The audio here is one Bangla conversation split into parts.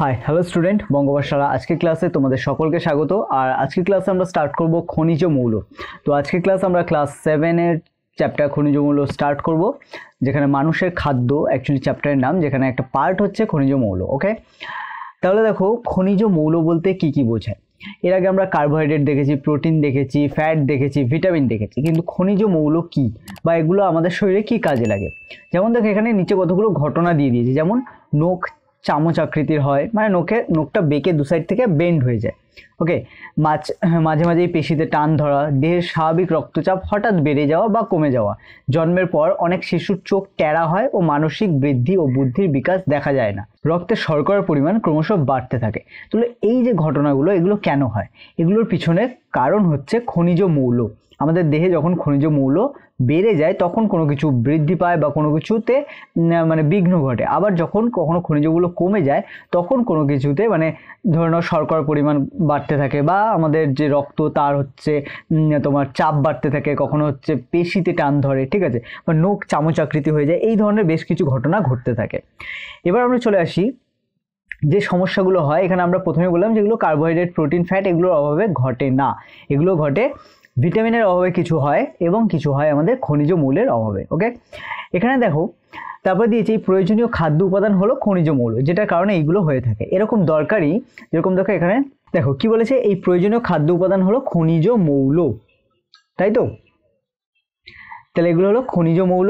হাই হ্যালো স্টুডেন্ট বঙ্গবাসারা আজকে ক্লাসে তোমাদের সকলকে স্বাগত আর আজকে ক্লাসে আমরা স্টার্ট করব খনিজ মৌল তো আজকে ক্লাস আমরা ক্লাস সেভেনের চ্যাপ্টার খনিজ মৌল স্টার্ট করব যেখানে মানুষের খাদ্য অ্যাকচুয়ালি চ্যাপ্টারের নাম যেখানে একটা পার্ট হচ্ছে খনিজ মৌল ওকে তাহলে দেখো খনিজ মৌল বলতে কি কি বোঝায় এর আগে আমরা কার্বোহাইড্রেট দেখেছি প্রোটিন দেখেছি ফ্যাট দেখেছি ভিটামিন দেখেছি কিন্তু খনিজ মৌল কি বা এগুলো আমাদের শরীরে কি কাজে লাগে যেমন দেখো এখানে নিচে কতগুলো ঘটনা দিয়ে দিয়েছে যেমন নখ চামচ আকৃতির হয় মানে নখের নখটা বেঁকে দু সাইড থেকে বেন্ড হয়ে যায় ওকে মাছ মাঝে এই পেশিতে টান ধরা দেহের স্বাভাবিক রক্তচাপ হঠাৎ বেড়ে যাওয়া বা কমে যাওয়া জন্মের পর অনেক শিশুর চোখ ট্যারা হয় ও মানসিক বৃদ্ধি ও বুদ্ধির বিকাশ দেখা যায় না রক্তের শর্করার পরিমাণ ক্রমশ বাড়তে থাকে তাহলে এই যে ঘটনাগুলো এগুলো কেন হয় এগুলোর পিছনে কারণ হচ্ছে খনিজ মৌল আমাদের দেহে যখন খনিজ মৌল বেড়ে যায় তখন কোনো কিছু বৃদ্ধি পায় বা কোনো কিছুতে মানে বিঘ্ন ঘটে আবার যখন কখনো খনিজগুলো কমে যায় তখন কোনো কিছুতে মানে ধরে নাও শর্করার পরিমাণ বাড়তে থাকে বা আমাদের যে রক্ত তার হচ্ছে তোমার চাপ বাড়তে থাকে কখনো হচ্ছে পেশিতে টান ধরে ঠিক আছে বা নোক চামচাকৃতি হয়ে যায় এই ধরনের বেশ কিছু ঘটনা ঘটতে থাকে এবার আমরা চলে আসি যে সমস্যাগুলো হয় এখানে আমরা প্রথমে বললাম যেগুলো কার্বোহাইড্রেট প্রোটিন ফ্যাট এগুলোর অভাবে ঘটে না এগুলো ঘটে ভিটামিনের অভাবে কিছু হয় এবং কিছু হয় আমাদের খনিজ মূলের অভাবে ওকে এখানে দেখো তারপর দিয়েছে এই প্রয়োজনীয় খাদ্য উপাদান হলো খনিজ মূল যেটার কারণে এইগুলো হয়ে থাকে এরকম দরকারি যেরকম দেখো এখানে দেখো কি বলেছে এই প্রয়োজনীয় খাদ্য উপাদান হলো খনিজ মৌল তাই তো তাহলে এগুলো হলো খনিজ মৌল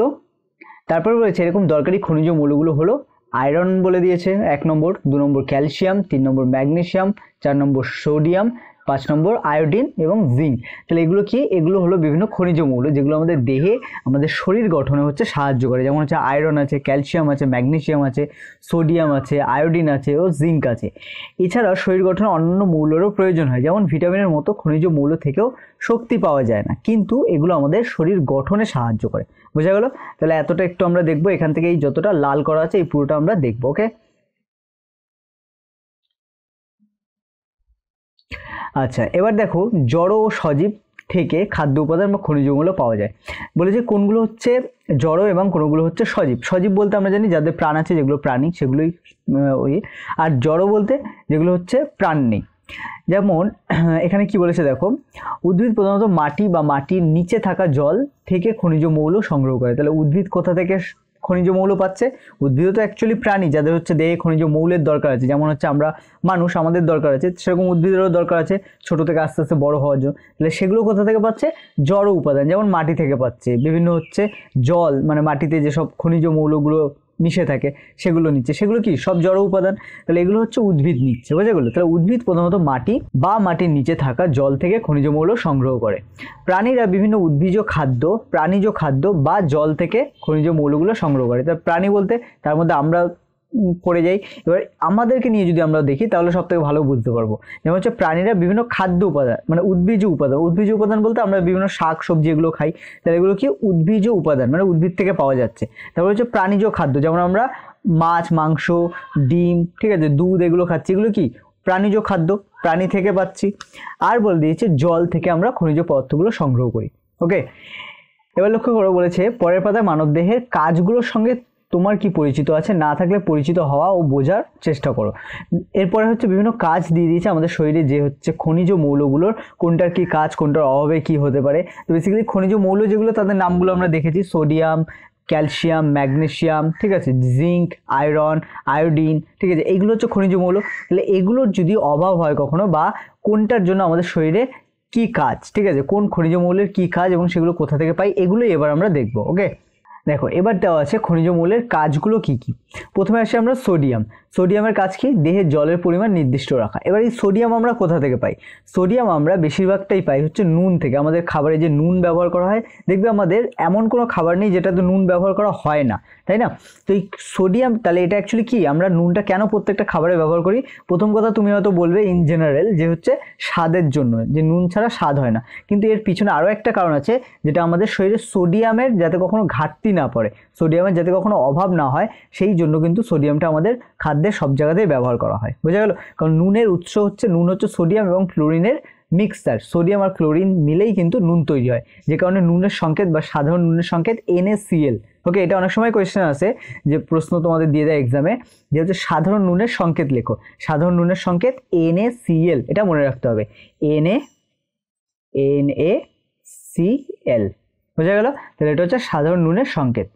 তারপর বলেছে এরকম দরকারি খনিজ মৌলগুলো হলো আয়রন বলে দিয়েছে এক নম্বর দু নম্বর ক্যালসিয়াম তিন নম্বর ম্যাগনেশিয়াম চার নম্বর সোডিয়াম পাঁচ নম্বর আয়োডিন এবং জিঙ্ক তাহলে এগুলো কি এগুলো হলো বিভিন্ন খনিজ মৌল যেগুলো আমাদের দেহে আমাদের শরীর গঠনে হচ্ছে সাহায্য করে যেমন হচ্ছে আয়রন আছে ক্যালসিয়াম আছে ম্যাগনেশিয়াম আছে সোডিয়াম আছে আয়োডিন আছে ও জিঙ্ক আছে এছাড়া শরীর গঠনে অন্যান্য মৌলেরও প্রয়োজন হয় যেমন ভিটামিনের মতো খনিজ মৌল থেকেও শক্তি পাওয়া যায় না কিন্তু এগুলো আমাদের শরীর গঠনে সাহায্য করে বোঝা গেল তাহলে এতটা একটু আমরা দেখবো এখান থেকে এই যতটা লাল করা আছে এই পুরোটা আমরা দেখবো ওকে আচ্ছা এবার দেখো জড় ও সজীব থেকে খাদ্য উপাদান বা খনিজগুলো পাওয়া যায় বলেছে কোনগুলো হচ্ছে জড়ো এবং কোনগুলো হচ্ছে সজীব সজীব বলতে আমরা জানি যাদের প্রাণ আছে যেগুলো প্রাণী সেগুলোই ওই আর জড়ো বলতে যেগুলো হচ্ছে প্রাণ নেই যেমন এখানে কি বলেছে দেখো উদ্ভিদ প্রধানত মাটি বা মাটির নিচে থাকা জল থেকে খনিজ মৌল সংগ্রহ করে তাহলে উদ্ভিদ কোথা থেকে খনিজ মৌল পাচ্ছে উদ্ভিদও তো অ্যাকচুয়ালি প্রাণী যাদের হচ্ছে দেহে খনিজ মৌলের দরকার আছে যেমন হচ্ছে আমরা মানুষ আমাদের দরকার আছে সেরকম উদ্ভিদেরও দরকার আছে ছোটো থেকে আস্তে আস্তে বড় হওয়ার জন্য তাহলে সেগুলো কোথা থেকে পাচ্ছে জড় উপাদান যেমন মাটি থেকে পাচ্ছে বিভিন্ন হচ্ছে জল মানে মাটিতে যেসব খনিজ মৌলগুলো মিশে থাকে সেগুলো নিচ্ছে সেগুলো কি সব জড় উপাদান তাহলে এগুলো হচ্ছে উদ্ভিদ নিচ্ছে বোঝা গেলো তাহলে উদ্ভিদ প্রধানত মাটি বা মাটির নিচে থাকা জল থেকে খনিজ মৌল সংগ্রহ করে প্রাণীরা বিভিন্ন উদ্ভিজ খাদ্য প্রাণীজ খাদ্য বা জল থেকে খনিজ মৌলগুলো সংগ্রহ করে তার প্রাণী বলতে তার মধ্যে আমরা পড়ে যাই এবার আমাদেরকে নিয়ে যদি আমরা দেখি তাহলে সব থেকে ভালো বুঝতে পারবো যেমন হচ্ছে প্রাণীরা বিভিন্ন খাদ্য উপাদান মানে উদ্ভিজ উপাদান উদ্ভিজ উপাদান বলতে আমরা বিভিন্ন শাক সবজি এগুলো খাই তাহলে এগুলো কি উদ্ভিজ উপাদান মানে উদ্ভিদ থেকে পাওয়া যাচ্ছে তারপরে হচ্ছে প্রাণীজ খাদ্য যেমন আমরা মাছ মাংস ডিম ঠিক আছে দুধ এগুলো খাচ্ছি এগুলো কি প্রাণীজ খাদ্য প্রাণী থেকে পাচ্ছি আর বলে দিয়েছে জল থেকে আমরা খনিজ পদার্থগুলো সংগ্রহ করি ওকে এবার লক্ষ্য করে বলেছে পরের পাতায় মানবদেহের কাজগুলোর সঙ্গে তোমার কি পরিচিত আছে না থাকলে পরিচিত হওয়া ও বোঝার চেষ্টা করো এরপরে হচ্ছে বিভিন্ন কাজ দিয়ে দিয়েছে আমাদের শরীরে যে হচ্ছে খনিজ মৌলগুলোর কোনটার কি কাজ কোনটার অভাবে কি হতে পারে তো বেসিক্যালি খনিজ মৌল যেগুলো তাদের নামগুলো আমরা দেখেছি সোডিয়াম ক্যালসিয়াম ম্যাগনেশিয়াম ঠিক আছে জিঙ্ক আয়রন আয়োডিন ঠিক আছে এগুলো হচ্ছে খনিজ মৌল তাহলে এগুলোর যদি অভাব হয় কখনো বা কোনটার জন্য আমাদের শরীরে কি কাজ ঠিক আছে কোন খনিজ মৌলের কি কাজ এবং সেগুলো কোথা থেকে পাই এগুলোই এবার আমরা দেখবো ওকে দেখো এবার দেওয়া আছে খনিজ মূলের কাজগুলো কি কি প্রথমে আসি আমরা সোডিয়াম সোডিয়ামের কাজ কি দেহে জলের পরিমাণ নির্দিষ্ট রাখা এবার এই সোডিয়াম আমরা কোথা থেকে পাই সোডিয়াম আমরা বেশিরভাগটাই পাই হচ্ছে নুন থেকে আমাদের খাবারে যে নুন ব্যবহার করা হয় দেখবে আমাদের এমন কোনো খাবার নেই যেটাতে নুন ব্যবহার করা হয় না তাই না তো এই সোডিয়াম তাহলে এটা অ্যাকচুয়ালি কি আমরা নুনটা কেন প্রত্যেকটা খাবারে ব্যবহার করি প্রথম কথা তুমি হয়তো বলবে ইন জেনারেল যে হচ্ছে স্বাদের জন্য যে নুন ছাড়া স্বাদ হয় না কিন্তু এর পিছনে আরও একটা কারণ আছে যেটা আমাদের শরীরে সোডিয়ামের যাতে কখনো ঘাটতি না পড়ে সোডিয়ামের যাতে কখনো অভাব না হয় সেই জন্য কিন্তু সোডিয়ামটা আমাদের খাদ্যে সব জায়গাতেই ব্যবহার করা হয় বোঝা গেল কারণ নুনের উৎস হচ্ছে নুন হচ্ছে সোডিয়াম এবং ক্লোরিনের মিক্সচার সোডিয়াম আর ক্লোরিন মিলেই কিন্তু নুন তৈরি হয় যে কারণে নুনের সংকেত বা সাধারণ নুনের সংকেত এনএসিএল ওকে এটা অনেক সময় কোয়েশ্চেন আছে যে প্রশ্ন তোমাদের দিয়ে দেয় এক্সামে যে হচ্ছে সাধারণ নুনের সংকেত লেখো সাধারণ নুনের সংকেত এনএসিএল এটা মনে রাখতে হবে N A N A C L বোঝা গেল তাহলে এটা হচ্ছে সাধারণ নুনের সংকেত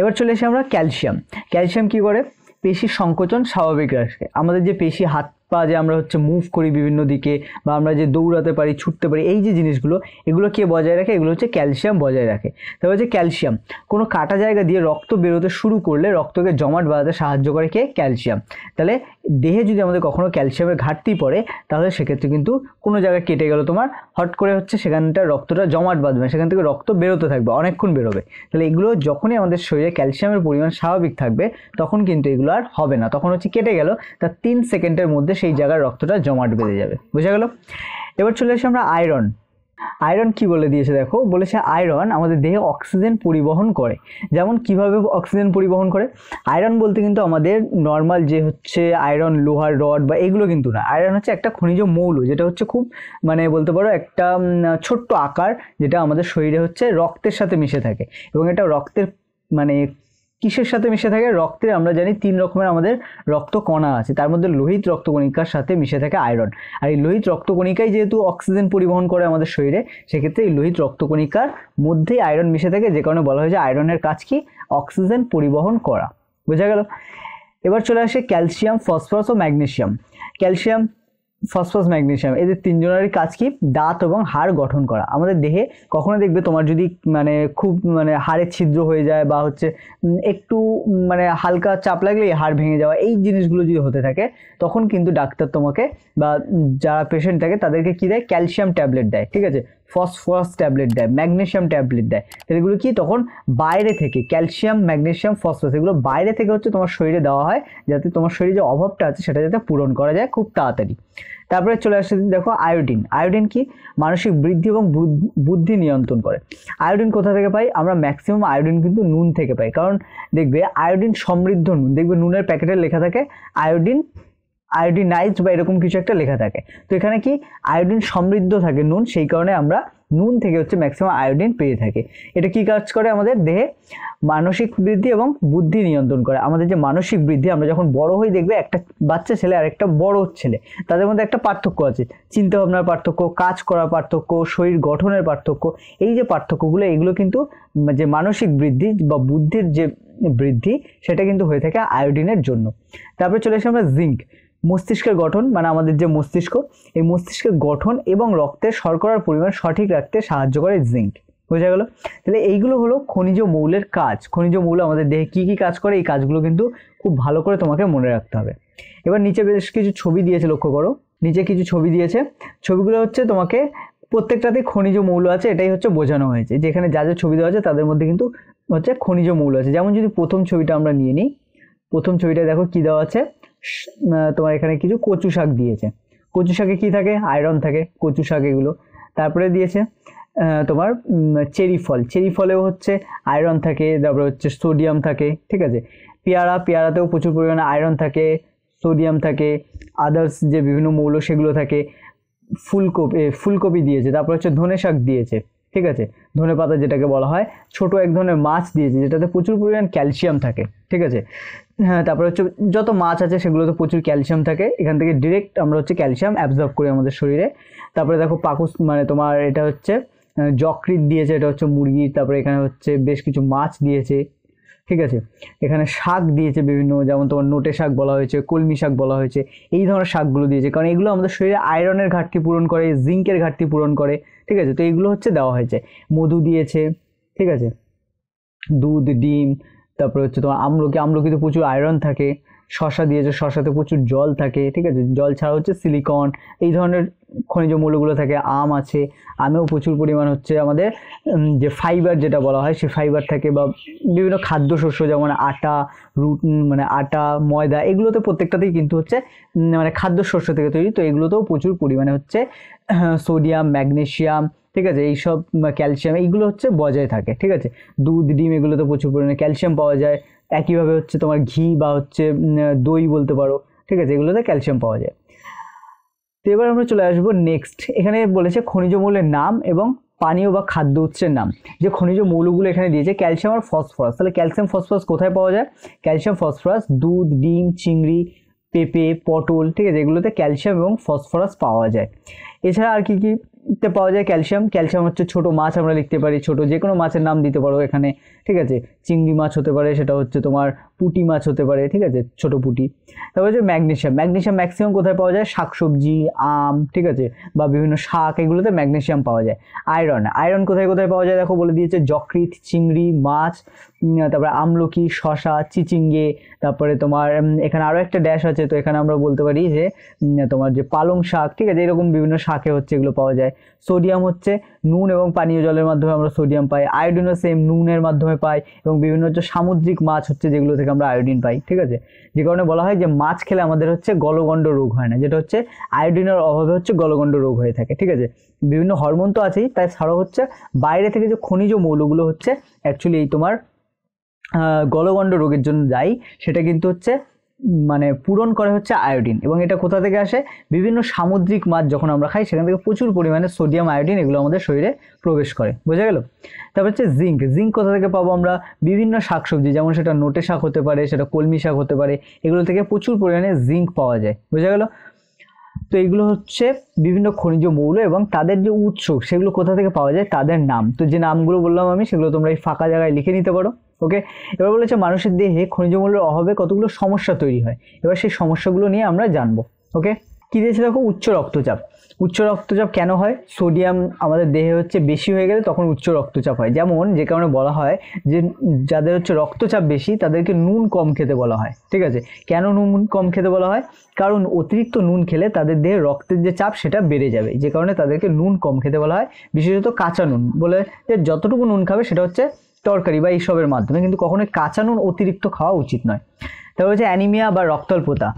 এবার চলে এসে আমরা ক্যালসিয়াম ক্যালসিয়াম কি করে পেশি সংকোচন স্বাভাবিক রাখে আমাদের যে পেশি হাত বা যে আমরা হচ্ছে মুভ করি বিভিন্ন দিকে বা আমরা যে দৌড়াতে পারি ছুটতে পারি এই যে জিনিসগুলো এগুলো কে বজায় রাখে এগুলো হচ্ছে ক্যালসিয়াম বজায় রাখে তারপর হচ্ছে ক্যালসিয়াম কোনো কাটা জায়গা দিয়ে রক্ত বেরোতে শুরু করলে রক্তকে জমাট বাড়াতে সাহায্য করে কে ক্যালসিয়াম তাহলে দেহে যদি আমাদের কখনও ক্যালসিয়ামের ঘাটতি পড়ে তাহলে সেক্ষেত্রে কিন্তু কোনো জায়গায় কেটে গেল তোমার হট করে হচ্ছে সেখানটা রক্তটা জমাট বাঁধবে সেখান থেকে রক্ত বেরোতে থাকবে অনেকক্ষণ বেরোবে তাহলে এগুলো যখনই আমাদের শরীরে ক্যালসিয়ামের পরিমাণ স্বাভাবিক থাকবে তখন কিন্তু এগুলো আর হবে না তখন হচ্ছে কেটে গেল তার তিন সেকেন্ডের মধ্যে সেই জায়গার রক্তটা জমাট বেঁধে যাবে বোঝা গেল এবার চলে আসি আমরা আয়রন আয়রন কি বলে দিয়েছে দেখো বলেছে আয়রন আমাদের দেহে অক্সিজেন পরিবহন করে যেমন কিভাবে অক্সিজেন পরিবহন করে আয়রন বলতে কিন্তু আমাদের নর্মাল যে হচ্ছে আয়রন লোহার রড বা এগুলো কিন্তু না আয়রন হচ্ছে একটা খনিজ মৌল যেটা হচ্ছে খুব মানে বলতে পারো একটা ছোট্ট আকার যেটা আমাদের শরীরে হচ্ছে রক্তের সাথে মিশে থাকে এবং এটা রক্তের মানে কিসের সাথে মিশে থাকে রক্তে আমরা জানি তিন রকমের আমাদের রক্ত কণা আছে তার মধ্যে লোহিত রক্তকণিকার সাথে মিশে থাকে আয়রন আর এই লোহিত রক্তকণিকাই যেহেতু অক্সিজেন পরিবহন করে আমাদের শরীরে সেক্ষেত্রে এই লোহিত রক্তকণিকার মধ্যেই আয়রন মিশে থাকে যে কারণে বলা হয় যে আয়রনের কাজ কি অক্সিজেন পরিবহন করা বোঝা গেল এবার চলে আসে ক্যালসিয়াম ফসফরাস ও ম্যাগনেশিয়াম ক্যালসিয়াম ফসফস ম্যাগনেশিয়াম এদের তিনজনেরই কাজ কি দাঁত এবং হাড় গঠন করা আমাদের দেহে কখনো দেখবে তোমার যদি মানে খুব মানে হাড়ের ছিদ্র হয়ে যায় বা হচ্ছে একটু মানে হালকা চাপ লাগলেই হাড় ভেঙে যাওয়া এই জিনিসগুলো যদি হতে থাকে তখন কিন্তু ডাক্তার তোমাকে বা যারা পেশেন্ট থাকে তাদেরকে কী দেয় ক্যালসিয়াম ট্যাবলেট দেয় ঠিক আছে ফসফরাস ট্যাবলেট দেয় ম্যাগনেশিয়াম ট্যাবলেট দেয় তাহলে এগুলো কি তখন বাইরে থেকে ক্যালসিয়াম ম্যাগনেশিয়াম ফসফরাস এগুলো বাইরে থেকে হচ্ছে তোমার শরীরে দেওয়া হয় যাতে তোমার শরীরে যে অভাবটা আছে সেটা যাতে পূরণ করা যায় খুব তাড়াতাড়ি তারপরে চলে আসছে দেখো আয়োডিন আয়োডিন কি মানসিক বৃদ্ধি এবং বুদ্ধি নিয়ন্ত্রণ করে আয়োডিন কোথা থেকে পাই আমরা ম্যাক্সিমাম আয়োডিন কিন্তু নুন থেকে পাই কারণ দেখবে আয়োডিন সমৃদ্ধ নুন দেখবে নুনের প্যাকেটে লেখা থাকে আয়োডিন আয়োডিনাইজড বা এরকম কিছু একটা লেখা থাকে তো এখানে কি আয়োডিন সমৃদ্ধ থাকে নুন সেই কারণে আমরা নুন থেকে হচ্ছে ম্যাক্সিমাম আয়োডিন পেয়ে থাকি এটা কি কাজ করে আমাদের দেহে মানসিক বৃদ্ধি এবং বুদ্ধি নিয়ন্ত্রণ করে আমাদের যে মানসিক বৃদ্ধি আমরা যখন বড় হয়ে দেখবে একটা বাচ্চা ছেলে আর একটা বড় ছেলে তাদের মধ্যে একটা পার্থক্য আছে চিন্তাভাবনার পার্থক্য কাজ করার পার্থক্য শরীর গঠনের পার্থক্য এই যে পার্থক্যগুলো এগুলো কিন্তু যে মানসিক বৃদ্ধি বা বুদ্ধির যে বৃদ্ধি সেটা কিন্তু হয়ে থাকে আয়োডিনের জন্য তারপরে চলে আসে আমরা জিঙ্ক মস্তিষ্কের গঠন মানে আমাদের যে মস্তিষ্ক এই মস্তিষ্কের গঠন এবং রক্তের শর্করার পরিমাণ সঠিক রাখতে সাহায্য করে জিঙ্ক বোঝা গেল তাহলে এইগুলো হলো খনিজ মৌলের কাজ খনিজ মৌল আমাদের দেহে কী কী কাজ করে এই কাজগুলো কিন্তু খুব ভালো করে তোমাকে মনে রাখতে হবে এবার নিচে বেশ কিছু ছবি দিয়েছে লক্ষ্য করো নিচে কিছু ছবি দিয়েছে ছবিগুলো হচ্ছে তোমাকে প্রত্যেকটাতেই খনিজ মৌল আছে এটাই হচ্ছে বোঝানো হয়েছে যেখানে যা যা ছবি দেওয়া আছে তাদের মধ্যে কিন্তু হচ্ছে খনিজ মৌল আছে যেমন যদি প্রথম ছবিটা আমরা নিয়ে নিই প্রথম ছবিটা দেখো কী দেওয়া আছে তোমার এখানে কিছু কচু শাক দিয়েছে কচু শাকে কি থাকে আয়রন থাকে কচু শাক এগুলো তারপরে দিয়েছে তোমার চেরি ফল চেরি ফলেও হচ্ছে আয়রন থাকে তারপরে হচ্ছে সোডিয়াম থাকে ঠিক আছে পেয়ারা পেয়ারাতেও প্রচুর পরিমাণে আয়রন থাকে সোডিয়াম থাকে আদার্স যে বিভিন্ন মৌল সেগুলো থাকে ফুলকপি ফুলকপি দিয়েছে তারপরে হচ্ছে ধনে শাক দিয়েছে ঠিক আছে ধনে পাতা যেটাকে বলা হয় ছোট এক ধরনের মাছ দিয়েছে যেটাতে প্রচুর পরিমাণ ক্যালসিয়াম থাকে ঠিক আছে হ্যাঁ তারপরে হচ্ছে যত মাছ আছে সেগুলোতে প্রচুর ক্যালসিয়াম থাকে এখান থেকে ডিরেক্ট আমরা হচ্ছে ক্যালসিয়াম অ্যাবজর্ব করি আমাদের শরীরে তারপরে দেখো পাকুস মানে তোমার এটা হচ্ছে যকৃত দিয়েছে এটা হচ্ছে মুরগি তারপরে এখানে হচ্ছে বেশ কিছু মাছ দিয়েছে ঠিক আছে এখানে শাক দিয়েছে বিভিন্ন যেমন তোমার নোটে শাক বলা হয়েছে কলমি শাক বলা হয়েছে এই ধরনের শাকগুলো দিয়েছে কারণ এগুলো আমাদের শরীরে আয়রনের ঘাটতি পূরণ করে জিঙ্কের ঘাটতি পূরণ করে ঠিক আছে তো এইগুলো হচ্ছে দেওয়া হয়েছে মধু দিয়েছে ঠিক আছে দুধ ডিম তারপরে হচ্ছে তোমার আমলকি আমলকি তো প্রচুর আয়রন থাকে শশা দিয়েছে শশাতে প্রচুর জল থাকে ঠিক আছে জল ছাড়া হচ্ছে সিলিকন এই ধরনের খনিজ মূল্যগুলো থাকে আম আছে আমেও প্রচুর পরিমাণ হচ্ছে আমাদের যে ফাইবার যেটা বলা হয় সে ফাইবার থাকে বা বিভিন্ন খাদ্যশস্য যেমন আটা রুট মানে আটা ময়দা এগুলোতে প্রত্যেকটাতেই কিন্তু হচ্ছে মানে খাদ্যশস্য থেকে তৈরি তো এগুলোতেও প্রচুর পরিমাণে হচ্ছে সোডিয়াম ম্যাগনেশিয়াম ঠিক আছে এইসব ক্যালসিয়াম এইগুলো হচ্ছে বজায় থাকে ঠিক আছে দুধ ডিম এগুলোতে প্রচুর পরিমাণে ক্যালসিয়াম পাওয়া যায় একইভাবে হচ্ছে তোমার ঘি বা হচ্ছে দই বলতে পারো ঠিক আছে এগুলোতে ক্যালসিয়াম পাওয়া যায় তো এবার আমরা চলে আসবো নেক্সট এখানে বলেছে খনিজ মৌলের নাম এবং পানীয় বা খাদ্য উৎসের নাম যে খনিজ মৌলগুলো এখানে দিয়েছে ক্যালসিয়াম আর ফসফরাস তাহলে ক্যালসিয়াম ফসফরাস কোথায় পাওয়া যায় ক্যালসিয়াম ফসফরাস দুধ ডিম চিংড়ি পেঁপে পটল ঠিক আছে এগুলোতে ক্যালসিয়াম এবং ফসফরাস পাওয়া যায় এছাড়া আর কী কি তে পাওয়া যায় ক্যালসিয়াম ক্যালসিয়াম হচ্ছে ছোটো মাছ আমরা লিখতে পারি ছোটো যে কোনো মাছের নাম দিতে পারো এখানে ঠিক আছে চিংড়ি মাছ হতে পারে সেটা হচ্ছে তোমার পুটি মাছ হতে পারে ঠিক আছে ছোট পুটি তারপর হচ্ছে ম্যাগনেশিয়াম ম্যাগনেশিয়াম ম্যাক্সিমাম কোথায় পাওয়া যায় শাকসবজি আম ঠিক আছে বা বিভিন্ন শাক এগুলোতে ম্যাগনেশিয়াম পাওয়া যায় আয়রন আয়রন কোথায় কোথায় পাওয়া যায় দেখো বলে দিয়েছে যকৃত চিংড়ি মাছ তারপরে আমলকি শশা চিচিঙ্গে তারপরে তোমার এখানে আরও একটা ড্যাশ আছে তো এখানে আমরা বলতে পারি যে তোমার যে পালং শাক ঠিক আছে এরকম বিভিন্ন শাকে হচ্ছে এগুলো পাওয়া যায় সোডিয়াম হচ্ছে নুন এবং পানীয় জলের মাধ্যমে আমরা সোডিয়াম পাই আয়োডিনও সেম নুনের মাধ্যমে পাই এবং বিভিন্ন হচ্ছে সামুদ্রিক মাছ হচ্ছে যেগুলো থেকে আমরা আয়োডিন পাই ঠিক আছে যে কারণে বলা হয় যে মাছ খেলে আমাদের হচ্ছে গলগণ্ড রোগ হয় না যেটা হচ্ছে আয়োডিনের অভাবে হচ্ছে গলগণ্ড রোগ হয়ে থাকে ঠিক আছে বিভিন্ন হরমোন তো আছেই তাই ছাড়াও হচ্ছে বাইরে থেকে যে খনিজ মৌলগুলো হচ্ছে অ্যাকচুয়ালি এই তোমার গলগণ্ড রোগের জন্য যাই সেটা কিন্তু হচ্ছে মানে পূরণ করে হচ্ছে আয়োডিন এবং এটা কোথা থেকে আসে বিভিন্ন সামুদ্রিক মাছ যখন আমরা খাই সেখান থেকে প্রচুর পরিমাণে সোডিয়াম আয়োডিন এগুলো আমাদের শরীরে প্রবেশ করে বোঝা গেল তারপর হচ্ছে জিঙ্ক জিঙ্ক কোথা থেকে পাবো আমরা বিভিন্ন শাকসবজি যেমন সেটা নোটে শাক হতে পারে সেটা কলমি শাক হতে পারে এগুলো থেকে প্রচুর পরিমাণে জিঙ্ক পাওয়া যায় বোঝা গেল তো এগুলো হচ্ছে বিভিন্ন খনিজ মৌল এবং তাদের যে উৎস সেগুলো কোথা থেকে পাওয়া যায় তাদের নাম তো যে নামগুলো বললাম আমি সেগুলো তোমরা এই ফাঁকা জায়গায় লিখে নিতে পারো ওকে এবার বলেছে মানুষের দেহে খনিজ মৌলের অভাবে কতগুলো সমস্যা তৈরি হয় এবার সেই সমস্যাগুলো নিয়ে আমরা জানবো ওকে কী দিয়েছে দেখো উচ্চ রক্তচাপ উচ্চ রক্তচাপ কেন হয় সোডিয়াম আমাদের দেহে হচ্ছে বেশি হয়ে গেলে তখন উচ্চ রক্তচাপ হয় যেমন যে কারণে বলা হয় যে যাদের হচ্ছে রক্তচাপ বেশি তাদেরকে নুন কম খেতে বলা হয় ঠিক আছে কেন নুন কম খেতে বলা হয় কারণ অতিরিক্ত নুন খেলে তাদের দেহে রক্তের যে চাপ সেটা বেড়ে যাবে যে কারণে তাদেরকে নুন কম খেতে বলা হয় বিশেষত কাঁচা নুন বলে যে যতটুকু নুন খাবে সেটা হচ্ছে তরকারি বা এইসবের মাধ্যমে কিন্তু কখনোই কাঁচা নুন অতিরিক্ত খাওয়া উচিত নয় তারপর হচ্ছে অ্যানিমিয়া বা রক্তল্পতা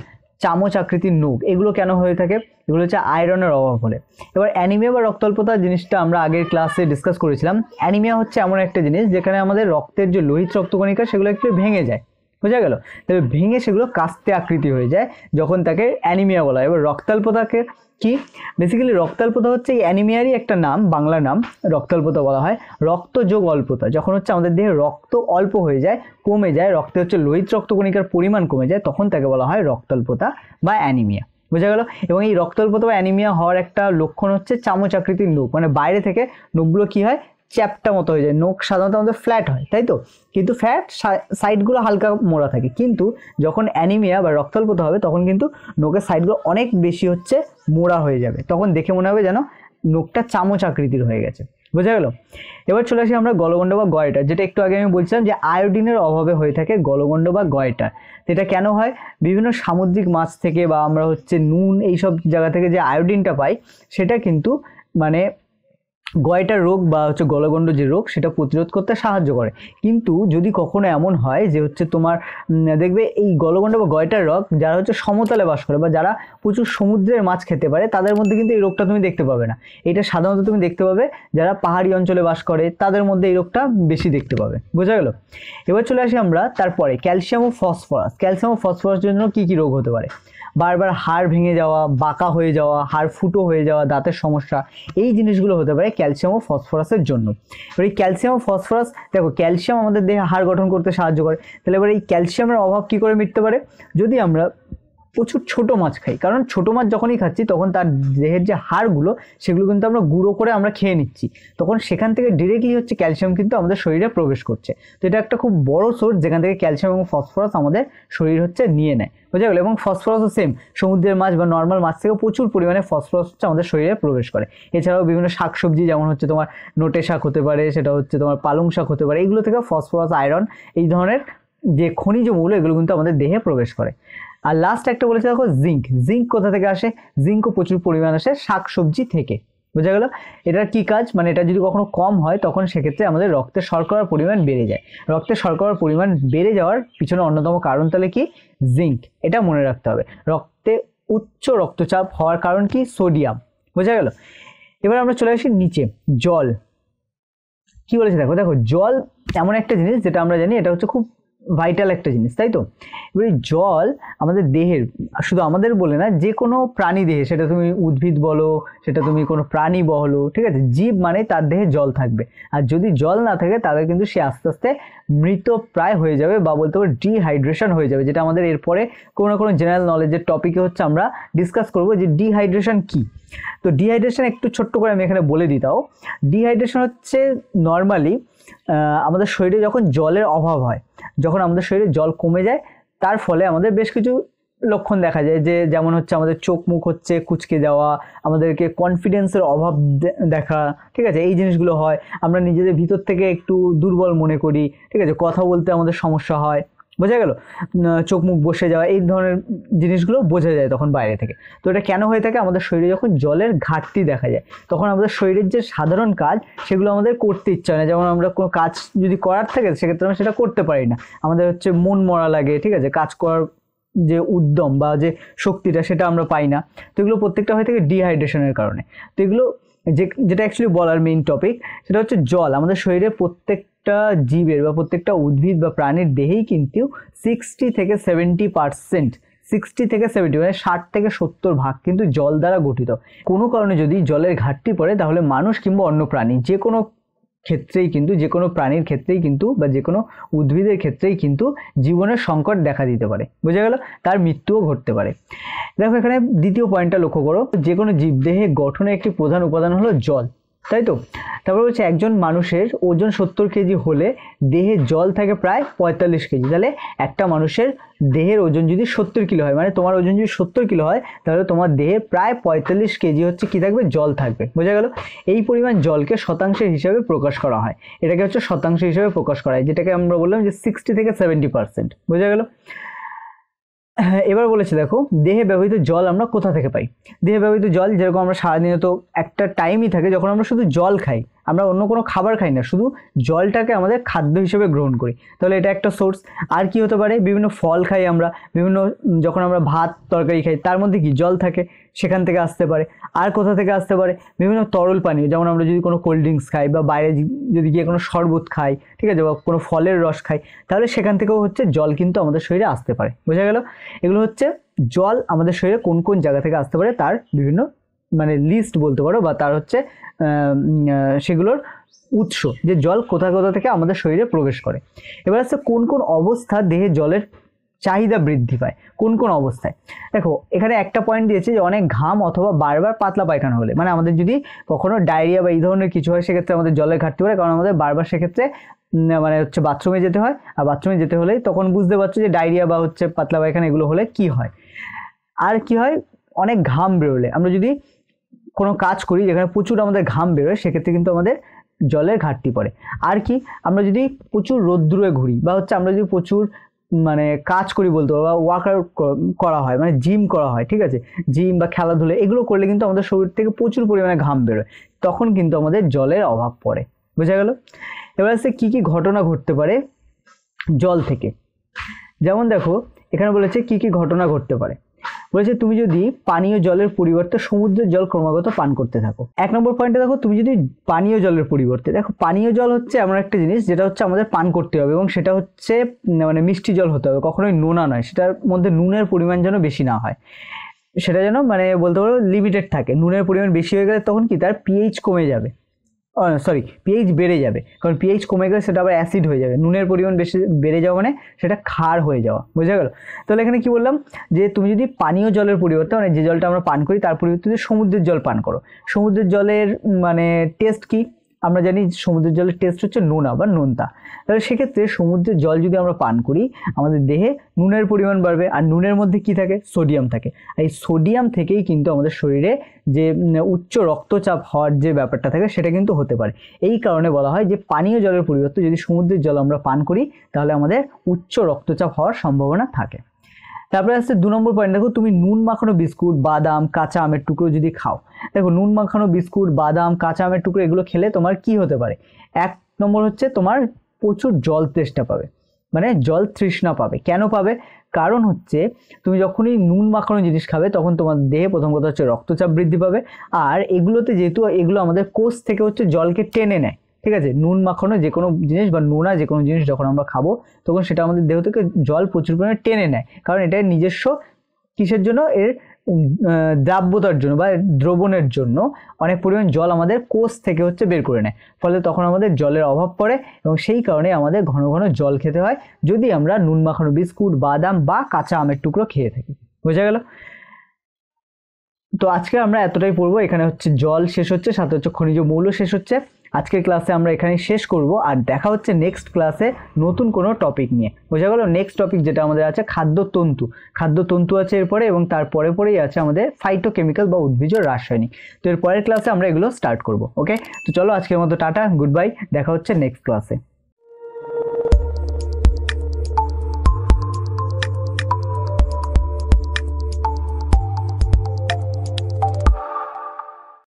চামচ আকৃতির নুক এগুলো কেন হয়ে থাকে এগুলো হচ্ছে আয়রনের অভাব হলে এবার অ্যানিমিয়া বা রক্তল্পতা জিনিসটা আমরা আগের ক্লাসে ডিসকাস করেছিলাম অ্যানিমিয়া হচ্ছে এমন একটা জিনিস যেখানে আমাদের রক্তের যে লোহিত রক্তকণিকা সেগুলো একটু ভেঙে যায় বোঝা গেল তবে ভেঙে সেগুলো কাস্তে আকৃতি হয়ে যায় যখন তাকে অ্যানিমিয়া বলা হয় এবার রক্তাল্পতাকে কি বেসিক্যালি রক্তাল্পতা হচ্ছে এই অ্যানিমিয়ারই একটা নাম বাংলা নাম রক্তাল্পতা বলা হয় রক্ত যোগ অল্পতা যখন হচ্ছে আমাদের দেহে রক্ত অল্প হয়ে যায় কমে যায় রক্তে হচ্ছে লোহিত রক্তকণিকার পরিমাণ কমে যায় তখন তাকে বলা হয় রক্তাল্পতা বা অ্যানিমিয়া বোঝা গেল এবং এই রক্তাল্পতা বা অ্যানিমিয়া হওয়ার একটা লক্ষণ হচ্ছে চামচ আকৃতির নূপ মানে বাইরে থেকে নূপগুলো কী হয় চ্যাপটা মতো হয়ে যায় নখ সাধারণত আমাদের ফ্ল্যাট হয় তাই তো কিন্তু ফ্যাট সাইডগুলো হালকা মোড়া থাকে কিন্তু যখন অ্যানিমিয়া বা রক্তল্পত হবে তখন কিন্তু নোখের সাইডগুলো অনেক বেশি হচ্ছে মোড়া হয়ে যাবে তখন দেখে মনে হবে যেন নখটা চামচ আকৃতির হয়ে গেছে বোঝা গেল এবার চলে আসি আমরা গলগণ্ড বা গয়টা যেটা একটু আগে আমি বলছিলাম যে আয়োডিনের অভাবে হয়ে থাকে গলগণ্ড বা গয়টা এটা কেন হয় বিভিন্ন সামুদ্রিক মাছ থেকে বা আমরা হচ্ছে নুন এইসব জায়গা থেকে যে আয়োডিনটা পাই সেটা কিন্তু মানে গয়টা রোগ বা হচ্ছে গলগণ্ড যে রোগ সেটা প্রতিরোধ করতে সাহায্য করে কিন্তু যদি কখনো এমন হয় যে হচ্ছে তোমার দেখবে এই গলগণ্ড বা গয়টার রোগ যারা হচ্ছে সমতলে বাস করে বা যারা প্রচুর সমুদ্রের মাছ খেতে পারে তাদের মধ্যে কিন্তু এই রোগটা তুমি দেখতে পাবে না এটা সাধারণত তুমি দেখতে পাবে যারা পাহাড়ি অঞ্চলে বাস করে তাদের মধ্যে এই রোগটা বেশি দেখতে পাবে বোঝা গেল এবার চলে আসি আমরা তারপরে ক্যালসিয়াম ও ফসফরাস ক্যালসিয়াম ও ফসফরাসের জন্য কী কী রোগ হতে পারে বারবার হাড় ভেঙে যাওয়া বাঁকা হয়ে যাওয়া হাড় ফুটো হয়ে যাওয়া দাঁতের সমস্যা এই জিনিসগুলো হতে পারে ক্যালসিয়াম ও ফসফরাসের জন্য এবার এই ক্যালসিয়াম ও ফসফরাস দেখো ক্যালসিয়াম আমাদের দেহে হাড় গঠন করতে সাহায্য করে তাহলে এবার এই ক্যালসিয়ামের অভাব কী করে মিটতে পারে যদি আমরা প্রচুর ছোট মাছ খাই কারণ ছোট মাছ যখনই খাচ্ছি তখন তার দেহের যে হাড়গুলো সেগুলো কিন্তু আমরা গুঁড়ো করে আমরা খেয়ে নিচ্ছি তখন সেখান থেকে ডিরেক্টলি হচ্ছে ক্যালসিয়াম কিন্তু আমাদের শরীরে প্রবেশ করছে তো এটা একটা খুব বড় সোর্স যেখান থেকে ক্যালসিয়াম এবং ফসফরাস আমাদের শরীর হচ্ছে নিয়ে নেয় বোঝা গেল এবং ফসফরাসও সেম সমুদ্রের মাছ বা নর্মাল মাছ থেকেও প্রচুর পরিমাণে ফসফরাস হচ্ছে আমাদের শরীরে প্রবেশ করে এছাড়াও বিভিন্ন শাক সবজি যেমন হচ্ছে তোমার নোটে শাক হতে পারে সেটা হচ্ছে তোমার পালং শাক হতে পারে এগুলো থেকে ফসফরাস আয়রন এই ধরনের যে খনিজ মূল এগুলো কিন্তু আমাদের দেহে প্রবেশ করে আর লাস্ট একটা বলেছে দেখো জিঙ্ক জিঙ্ক কোথা থেকে আসে জিঙ্কও প্রচুর পরিমাণ আসে শাকসবজি থেকে বোঝা গেল এটার কি কাজ মানে এটা যদি কখনো কম হয় তখন সেক্ষেত্রে আমাদের রক্তে শর্করার পরিমাণ বেড়ে যায় রক্তে শর্করার পরিমাণ বেড়ে যাওয়ার পিছনে অন্যতম কারণ তাহলে কি জিঙ্ক এটা মনে রাখতে হবে রক্তে উচ্চ রক্তচাপ হওয়ার কারণ কি সোডিয়াম বোঝা গেল এবার আমরা চলে আসি নিচে জল কি বলেছে দেখো দেখো জল এমন একটা জিনিস যেটা আমরা জানি এটা হচ্ছে খুব ভাইটাল একটা জিনিস তাই তো এবারে জল আমাদের দেহের শুধু আমাদের বলে না যে কোনো প্রাণী দেহে সেটা তুমি উদ্ভিদ বলো সেটা তুমি কোনো প্রাণী বলো ঠিক আছে জীব মানে তার দেহে জল থাকবে আর যদি জল না থাকে তাহলে কিন্তু সে আস্তে আস্তে মৃত প্রায় হয়ে যাবে বা বলতে পারো ডিহাইড্রেশন হয়ে যাবে যেটা আমাদের এরপরে কোনো না কোনো জেনারেল নলেজের টপিকে হচ্ছে আমরা ডিসকাস করবো যে ডিহাইড্রেশন কী তো ডিহাইড্রেশন একটু ছোট্ট করে আমি এখানে বলে দিতাও ডিহাইড্রেশন হচ্ছে নর্মালি আমাদের শরীরে যখন জলের অভাব হয় যখন আমাদের শরীরে জল কমে যায় তার ফলে আমাদের বেশ কিছু লক্ষণ দেখা যায় যে যেমন হচ্ছে আমাদের চোখ মুখ হচ্ছে কুচকে যাওয়া আমাদেরকে কনফিডেন্সের অভাব দেখা ঠিক আছে এই জিনিসগুলো হয় আমরা নিজেদের ভিতর থেকে একটু দুর্বল মনে করি ঠিক আছে কথা বলতে আমাদের সমস্যা হয় বোঝা গেল চোখ মুখ বসে যাওয়া এই ধরনের জিনিসগুলো বোঝা যায় তখন বাইরে থেকে তো এটা কেন হয়ে থাকে আমাদের শরীরে যখন জলের ঘাটতি দেখা যায় তখন আমাদের শরীরের যে সাধারণ কাজ সেগুলো আমাদের করতে ইচ্ছা হয় না যেমন আমরা কোনো কাজ যদি করার থাকে সেক্ষেত্রে আমরা সেটা করতে পারি না আমাদের হচ্ছে মন মরা লাগে ঠিক আছে কাজ করার যে উদ্যম বা যে শক্তিটা সেটা আমরা পাই না তো এগুলো প্রত্যেকটা হয়ে থাকে ডিহাইড্রেশনের কারণে তো এগুলো যে যেটা অ্যাকচুয়ালি বলার মেইন টপিক সেটা হচ্ছে জল আমাদের শরীরে প্রত্যেকটা জীবের বা প্রত্যেকটা উদ্ভিদ বা প্রাণীর দেহেই কিন্তু সিক্সটি থেকে সেভেন্টি পারসেন্ট সিক্সটি থেকে সেভেন্টি মানে ষাট থেকে সত্তর ভাগ কিন্তু জল দ্বারা গঠিত কোনো কারণে যদি জলের ঘাটতি পড়ে তাহলে মানুষ কিংবা অন্য প্রাণী যে কোনো ক্ষেত্রেই কিন্তু যে কোনো প্রাণীর ক্ষেত্রেই কিন্তু বা যে কোনো উদ্ভিদের ক্ষেত্রেই কিন্তু জীবনের সংকট দেখা দিতে পারে বোঝা গেল তার মৃত্যুও ঘটতে পারে দেখো এখানে দ্বিতীয় পয়েন্টটা লক্ষ্য করো যে কোনো জীবদেহে গঠনে একটি প্রধান উপাদান হলো জল তাই তো তারপর বলছে একজন মানুষের ওজন সত্তর কেজি হলে দেহে জল থাকে প্রায় পঁয়তাল্লিশ কেজি তাহলে একটা মানুষের দেহের ওজন যদি সত্তর কিলো হয় মানে তোমার ওজন যদি সত্তর কিলো হয় তাহলে তোমার দেহে প্রায় পঁয়তাল্লিশ কেজি হচ্ছে কী থাকবে জল থাকবে বোঝা গেল এই পরিমাণ জলকে শতাংশের হিসাবে প্রকাশ করা হয় এটাকে হচ্ছে শতাংশ হিসাবে প্রকাশ করা হয় যেটাকে আমরা বললাম যে সিক্সটি থেকে সেভেন্টি পার্সেন্ট বোঝা গেল এবার বলেছে দেখো দেহে ব্যবহৃত জল আমরা কোথা থেকে পাই দেহে ব্যবহৃত জল যেরকম আমরা সারাদিনে তো একটা টাইমই থাকে যখন আমরা শুধু জল খাই আমরা অন্য কোনো খাবার খাই না শুধু জলটাকে আমাদের খাদ্য হিসেবে গ্রহণ করি তাহলে এটা একটা সোর্স আর কি হতে পারে বিভিন্ন ফল খাই আমরা বিভিন্ন যখন আমরা ভাত তরকারি খাই তার মধ্যে কি জল থাকে সেখান থেকে আসতে পারে আর কোথা থেকে আসতে পারে বিভিন্ন তরল পানীয় যেমন আমরা যদি কোনো কোল্ড ড্রিঙ্কস খাই বা বাইরে যদি গিয়ে কোনো শরবত খাই ঠিক আছে বা কোনো ফলের রস খাই তাহলে সেখান থেকেও হচ্ছে জল কিন্তু আমাদের শরীরে আসতে পারে বোঝা গেল এগুলো হচ্ছে জল আমাদের শরীরে কোন কোন জায়গা থেকে আসতে পারে তার বিভিন্ন মানে লিস্ট বলতে পারো বা তার হচ্ছে সেগুলোর উৎস যে জল কোথা কোথা থেকে আমাদের শরীরে প্রবেশ করে এবার আসছে কোন কোন অবস্থা দেহে জলের চাহিদা বৃদ্ধি পায় কোন কোন অবস্থায় দেখো এখানে একটা পয়েন্ট দিয়েছে যে অনেক ঘাম অথবা বারবার পাতলা পায়খানা হলে মানে আমাদের যদি কখনো ডায়রিয়া বা এই ধরনের কিছু হয় সেক্ষেত্রে আমাদের জলের ঘাটতি পারে কারণ আমাদের বারবার সেক্ষেত্রে মানে হচ্ছে বাথরুমে যেতে হয় আর বাথরুমে যেতে হলেই তখন বুঝতে পারছো যে ডায়রিয়া বা হচ্ছে পাতলা পায়খানা এগুলো হলে কি হয় আর কি হয় অনেক ঘাম বেরোলে আমরা যদি কোনো কাজ করি যেখানে প্রচুর আমাদের ঘাম বেরোয় সেক্ষেত্রে কিন্তু আমাদের জলের ঘাটতি পড়ে আর কি আমরা যদি প্রচুর রৌদ্রে ঘুরি বা হচ্ছে আমরা যদি প্রচুর মানে কাজ করি বলতে পারবো বা আউট করা হয় মানে জিম করা হয় ঠিক আছে জিম বা খেলাধুলো এগুলো করলে কিন্তু আমাদের শরীর থেকে প্রচুর পরিমাণে ঘাম বেরোয় তখন কিন্তু আমাদের জলের অভাব পড়ে বোঝা গেল এবার আসছে কী কী ঘটনা ঘটতে পারে জল থেকে যেমন দেখো এখানে বলেছে কী কী ঘটনা ঘটতে পারে বলেছে তুমি যদি পানীয় জলের পরিবর্তে সমুদ্রের জল ক্রমাগত পান করতে থাকো এক নম্বর পয়েন্টে দেখো তুমি যদি পানীয় জলের পরিবর্তে দেখো পানীয় জল হচ্ছে এমন একটা জিনিস যেটা হচ্ছে আমাদের পান করতে হবে এবং সেটা হচ্ছে মানে মিষ্টি জল হতে হবে কখনোই নোনা নয় সেটার মধ্যে নুনের পরিমাণ যেন বেশি না হয় সেটা যেন মানে বলতে পারো লিমিটেড থাকে নুনের পরিমাণ বেশি হয়ে গেলে তখন কি তার পিএইচ কমে যাবে সরি পিএইচ বেড়ে যাবে কারণ পিএইচ কমে গেলে সেটা আবার অ্যাসিড হয়ে যাবে নুনের পরিমাণ বেশি বেড়ে যাওয়া মানে সেটা ক্ষার হয়ে যাওয়া বোঝা গেল তাহলে এখানে কী বললাম যে তুমি যদি পানীয় জলের পরিবর্তে মানে যে জলটা আমরা পান করি তার পরিবর্তে সমুদ্রের জল পান করো সমুদ্রের জলের মানে টেস্ট কী আমরা জানি সমুদ্রের জলের টেস্ট হচ্ছে নোনা বা নোনতা তাহলে সেক্ষেত্রে সমুদ্রের জল যদি আমরা পান করি আমাদের দেহে নুনের পরিমাণ বাড়বে আর নুনের মধ্যে কি থাকে সোডিয়াম থাকে এই সোডিয়াম থেকেই কিন্তু আমাদের শরীরে যে উচ্চ রক্তচাপ হওয়ার যে ব্যাপারটা থাকে সেটা কিন্তু হতে পারে এই কারণে বলা হয় যে পানীয় জলের পরিবর্তে যদি সমুদ্রের জল আমরা পান করি তাহলে আমাদের উচ্চ রক্তচাপ হওয়ার সম্ভাবনা থাকে তারপরে আসছে দু নম্বর পয়েন্ট দেখো তুমি নুন মাখানো বিস্কুট বাদাম কাঁচা আমের টুকরো যদি খাও দেখো নুন মাখানো বিস্কুট বাদাম কাঁচা আমের টুকরো এগুলো খেলে তোমার কি হতে পারে এক নম্বর হচ্ছে তোমার প্রচুর জল তেষ্টা পাবে মানে জল তৃষ্ণা পাবে কেন পাবে কারণ হচ্ছে তুমি যখনই নুন মাখানো জিনিস খাবে তখন তোমার দেহে প্রথম কথা হচ্ছে রক্তচাপ বৃদ্ধি পাবে আর এগুলোতে যেহেতু এগুলো আমাদের কোষ থেকে হচ্ছে জলকে টেনে নেয় ঠিক আছে নুন মাখানো যে কোনো জিনিস বা নোনা যে কোনো জিনিস যখন আমরা খাবো তখন সেটা আমাদের দেহ থেকে জল প্রচুর পরিমাণে টেনে নেয় কারণ এটা নিজস্ব কিসের জন্য এর দ্রাব্যতার জন্য বা দ্রবণের জন্য অনেক পরিমাণ জল আমাদের কোষ থেকে হচ্ছে বের করে নেয় ফলে তখন আমাদের জলের অভাব পড়ে এবং সেই কারণে আমাদের ঘন ঘন জল খেতে হয় যদি আমরা নুন মাখানো বিস্কুট বাদাম বা কাঁচা আমের টুকরো খেয়ে থাকি বোঝা গেল তো আজকে আমরা এতটাই পড়বো এখানে হচ্ছে জল শেষ হচ্ছে সাথে হচ্ছে খনিজ মৌল শেষ হচ্ছে আজকের ক্লাসে আমরা এখানে শেষ করব আর দেখা হচ্ছে নেক্সট ক্লাসে নতুন কোনো টপিক নিয়ে বোঝা গেল নেক্সট টপিক যেটা আমাদের আছে খাদ্য তন্তু খাদ্য তন্তু আছে এরপরে এবং তারপরে পরেই আছে আমাদের ফাইটোকেমিক্যাল বা উদ্ভিজ রাসায়নিক তো এর পরের ক্লাসে আমরা এগুলো স্টার্ট করব ওকে তো চলো আজকের মতো টাটা গুড বাই দেখা হচ্ছে নেক্সট ক্লাসে